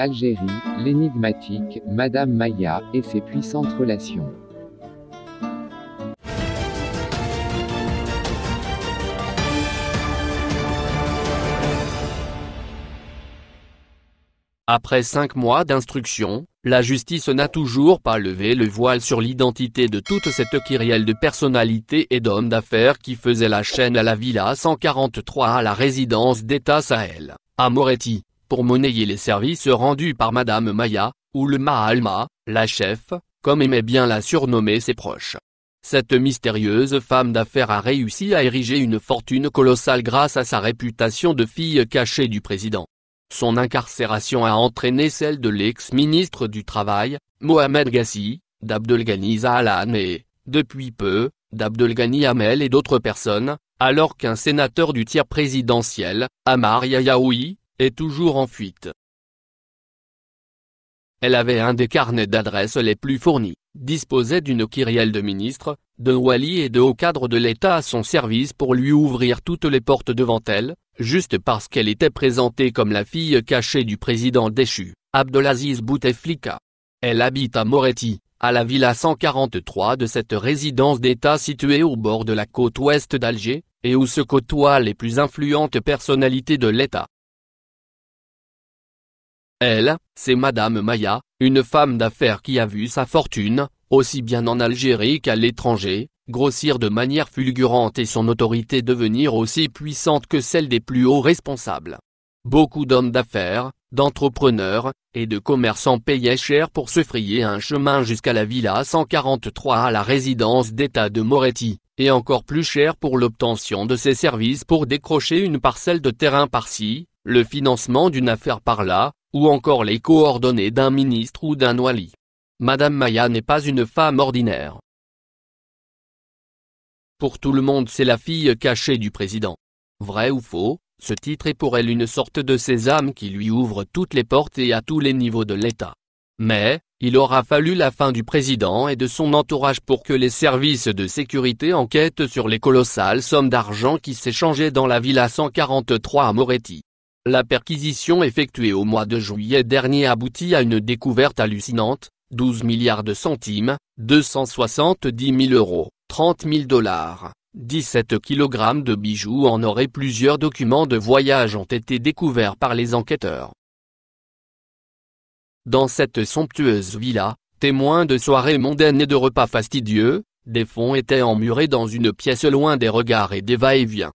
Algérie, l'énigmatique, Madame Maya, et ses puissantes relations. Après cinq mois d'instruction, la justice n'a toujours pas levé le voile sur l'identité de toute cette kyrielle de personnalités et d'hommes d'affaires qui faisait la chaîne à la Villa 143 à la résidence d'État Sahel, à Moretti pour monnayer les services rendus par Madame Maya, ou le Mahalma, la chef, comme aimait bien la surnommer ses proches. Cette mystérieuse femme d'affaires a réussi à ériger une fortune colossale grâce à sa réputation de fille cachée du président. Son incarcération a entraîné celle de l'ex-ministre du Travail, Mohamed Gassi, d'Abdelghani Zahalan et, depuis peu, d'Abdelghani Hamel et d'autres personnes, alors qu'un sénateur du tiers présidentiel, Amar Yayaoui, est toujours en fuite. Elle avait un des carnets d'adresses les plus fournis, disposait d'une kyrielle de ministres, de Wali et de hauts cadres de l'État à son service pour lui ouvrir toutes les portes devant elle, juste parce qu'elle était présentée comme la fille cachée du président déchu, Abdelaziz Bouteflika. Elle habite à Moretti, à la villa 143 de cette résidence d'État située au bord de la côte ouest d'Alger, et où se côtoient les plus influentes personnalités de l'État. Elle, c'est Madame Maya, une femme d'affaires qui a vu sa fortune, aussi bien en Algérie qu'à l'étranger, grossir de manière fulgurante et son autorité devenir aussi puissante que celle des plus hauts responsables. Beaucoup d'hommes d'affaires, d'entrepreneurs, et de commerçants payaient cher pour se frayer un chemin jusqu'à la villa 143 à la résidence d'État de Moretti, et encore plus cher pour l'obtention de ses services pour décrocher une parcelle de terrain par-ci, le financement d'une affaire par-là, ou encore les coordonnées d'un ministre ou d'un wali. Madame Maya n'est pas une femme ordinaire. Pour tout le monde c'est la fille cachée du président. Vrai ou faux, ce titre est pour elle une sorte de sésame qui lui ouvre toutes les portes et à tous les niveaux de l'État. Mais, il aura fallu la fin du président et de son entourage pour que les services de sécurité enquêtent sur les colossales sommes d'argent qui s'échangeaient dans la villa 143 à Moretti. La perquisition effectuée au mois de juillet dernier aboutit à une découverte hallucinante, 12 milliards de centimes, 270 000 euros, 30 000 dollars, 17 kg de bijoux en or et plusieurs documents de voyage ont été découverts par les enquêteurs. Dans cette somptueuse villa, témoin de soirées mondaines et de repas fastidieux, des fonds étaient emmurés dans une pièce loin des regards et des va-et-vient.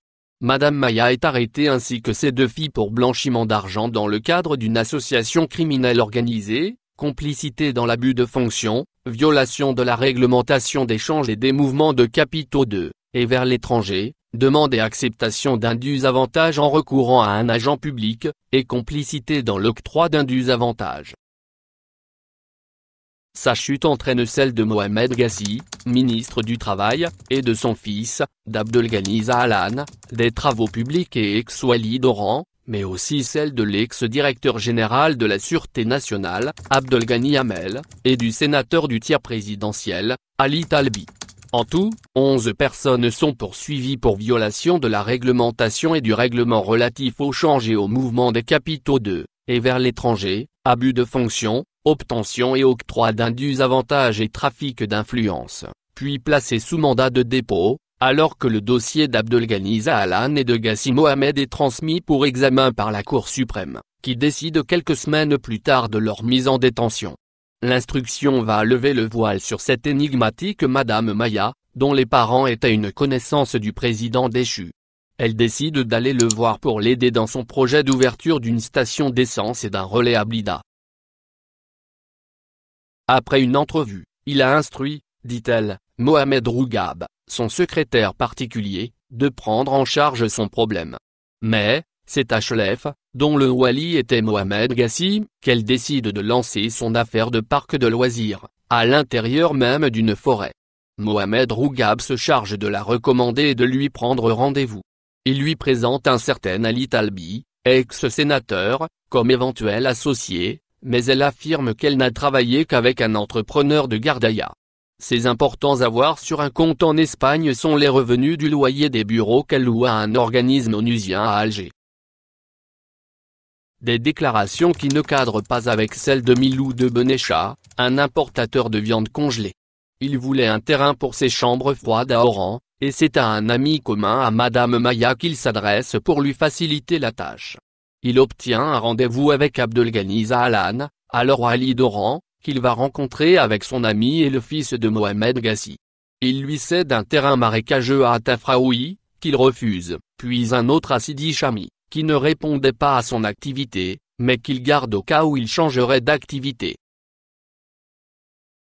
Madame Maya est arrêtée ainsi que ses deux filles pour blanchiment d'argent dans le cadre d'une association criminelle organisée, complicité dans l'abus de fonction, violation de la réglementation d'échange et des mouvements de capitaux de, et vers l'étranger, demande et acceptation d'indus avantages en recourant à un agent public, et complicité dans l'octroi d'indus avantages. Sa chute entraîne celle de Mohamed Ghazi, ministre du Travail, et de son fils, d'Abdelgani Zahalan, des travaux publics et ex-Wali Doran, mais aussi celle de l'ex-directeur général de la Sûreté nationale, Abdelghani Hamel, et du sénateur du tiers présidentiel, Ali Talbi. En tout, 11 personnes sont poursuivies pour violation de la réglementation et du règlement relatif au changement et au mouvement des capitaux de, et vers l'étranger, abus de fonction, obtention et octroi d'indus avantages et trafic d'influence, puis placé sous mandat de dépôt, alors que le dossier d'Abdelganiza Alan et de Gassi Mohamed est transmis pour examen par la Cour suprême, qui décide quelques semaines plus tard de leur mise en détention. L'instruction va lever le voile sur cette énigmatique Madame Maya, dont les parents étaient une connaissance du président déchu. Elle décide d'aller le voir pour l'aider dans son projet d'ouverture d'une station d'essence et d'un relais à Blida, après une entrevue, il a instruit, dit-elle, Mohamed Rougab, son secrétaire particulier, de prendre en charge son problème. Mais, c'est à Chlef, dont le wali était Mohamed Gassi, qu'elle décide de lancer son affaire de parc de loisirs, à l'intérieur même d'une forêt. Mohamed Rougab se charge de la recommander et de lui prendre rendez-vous. Il lui présente un certain Ali Talbi, ex-sénateur, comme éventuel associé, mais elle affirme qu'elle n'a travaillé qu'avec un entrepreneur de Gardaïa. Ses importants avoirs sur un compte en Espagne sont les revenus du loyer des bureaux qu'elle loue à un organisme onusien à Alger. Des déclarations qui ne cadrent pas avec celles de Milou de Benecha, un importateur de viande congelée. Il voulait un terrain pour ses chambres froides à Oran, et c'est à un ami commun à Madame Maya qu'il s'adresse pour lui faciliter la tâche. Il obtient un rendez-vous avec Abdelghani Zaalan, alors Ali Doran, qu'il va rencontrer avec son ami et le fils de Mohamed Gassi. Il lui cède un terrain marécageux à Tafraoui, qu'il refuse, puis un autre à Sidi Chami, qui ne répondait pas à son activité, mais qu'il garde au cas où il changerait d'activité.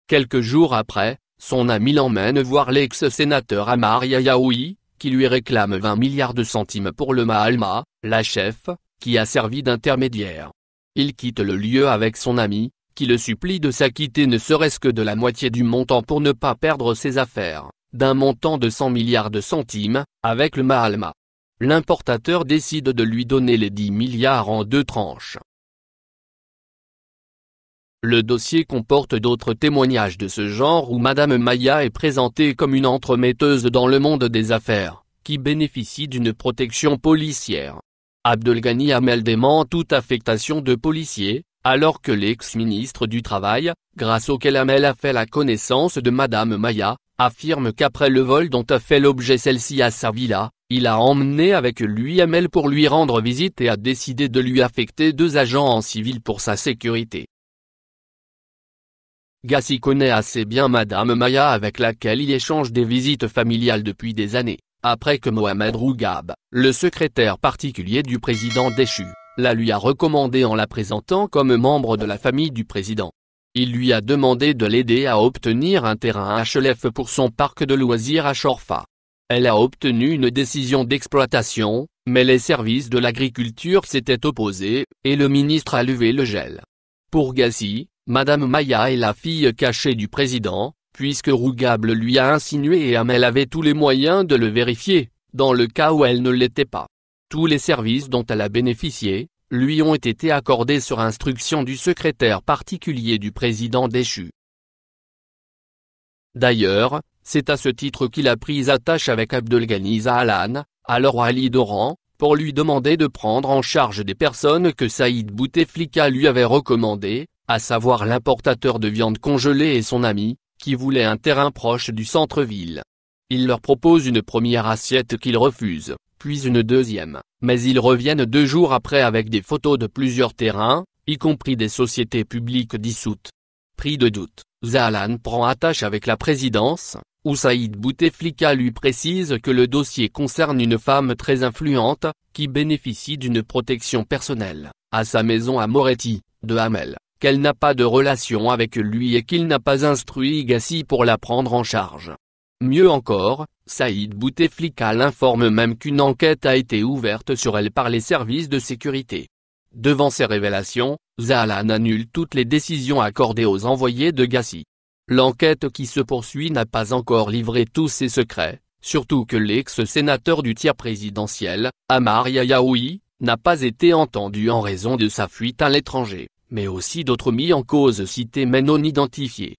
Quelques jours après, son ami l'emmène voir l'ex-sénateur Amar Yayaoui, qui lui réclame 20 milliards de centimes pour le Mahalma, la chef, qui a servi d'intermédiaire. Il quitte le lieu avec son ami, qui le supplie de s'acquitter ne serait-ce que de la moitié du montant pour ne pas perdre ses affaires, d'un montant de 100 milliards de centimes, avec le Mahalma. L'importateur décide de lui donner les 10 milliards en deux tranches. Le dossier comporte d'autres témoignages de ce genre où Madame Maya est présentée comme une entremetteuse dans le monde des affaires, qui bénéficie d'une protection policière. Abdelghani Amel dément toute affectation de policier, alors que l'ex-ministre du Travail, grâce auquel Amel a fait la connaissance de Madame Maya, affirme qu'après le vol dont a fait l'objet celle-ci à sa villa, il a emmené avec lui Amel pour lui rendre visite et a décidé de lui affecter deux agents en civil pour sa sécurité. Gassi connaît assez bien Madame Maya avec laquelle il échange des visites familiales depuis des années après que Mohamed Rougab, le secrétaire particulier du président déchu, la lui a recommandée en la présentant comme membre de la famille du président. Il lui a demandé de l'aider à obtenir un terrain HLF pour son parc de loisirs à Chorfa. Elle a obtenu une décision d'exploitation, mais les services de l'agriculture s'étaient opposés, et le ministre a levé le gel. Pour Gassi, Madame Maya est la fille cachée du président, puisque Rougable lui a insinué et Amel avait tous les moyens de le vérifier, dans le cas où elle ne l'était pas. Tous les services dont elle a bénéficié, lui ont été accordés sur instruction du secrétaire particulier du président déchu. D'ailleurs, c'est à ce titre qu'il a pris attache avec Abdelghani Alan, alors Ali Doran, pour lui demander de prendre en charge des personnes que Saïd Bouteflika lui avait recommandées, à savoir l'importateur de viande congelée et son ami, qui voulait un terrain proche du centre-ville. Il leur propose une première assiette qu'ils refusent, puis une deuxième, mais ils reviennent deux jours après avec des photos de plusieurs terrains, y compris des sociétés publiques dissoutes. Pris de doute, Zalan prend attache avec la présidence, où Saïd Bouteflika lui précise que le dossier concerne une femme très influente, qui bénéficie d'une protection personnelle, à sa maison à Moretti, de Hamel qu'elle n'a pas de relation avec lui et qu'il n'a pas instruit Gassi pour la prendre en charge. Mieux encore, Saïd Bouteflika l'informe même qu'une enquête a été ouverte sur elle par les services de sécurité. Devant ces révélations, Zalan annule toutes les décisions accordées aux envoyés de Gassi. L'enquête qui se poursuit n'a pas encore livré tous ses secrets, surtout que l'ex-sénateur du tiers présidentiel, Amar yaoui n'a pas été entendu en raison de sa fuite à l'étranger mais aussi d'autres mis en cause cités mais non identifiés.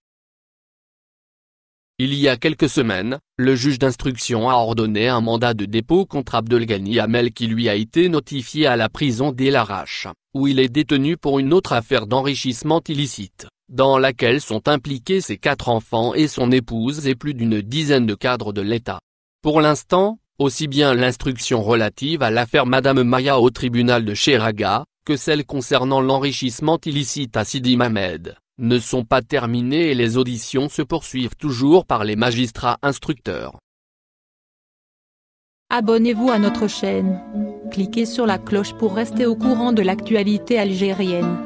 Il y a quelques semaines, le juge d'instruction a ordonné un mandat de dépôt contre Abdelghani Hamel qui lui a été notifié à la prison d'El-Arache, où il est détenu pour une autre affaire d'enrichissement illicite, dans laquelle sont impliqués ses quatre enfants et son épouse et plus d'une dizaine de cadres de l'État. Pour l'instant, aussi bien l'instruction relative à l'affaire Madame Maya au tribunal de Cheraga, que celles concernant l'enrichissement illicite à Sidi Mamed, ne sont pas terminées et les auditions se poursuivent toujours par les magistrats instructeurs. Abonnez-vous à notre chaîne. Cliquez sur la cloche pour rester au courant de l'actualité algérienne.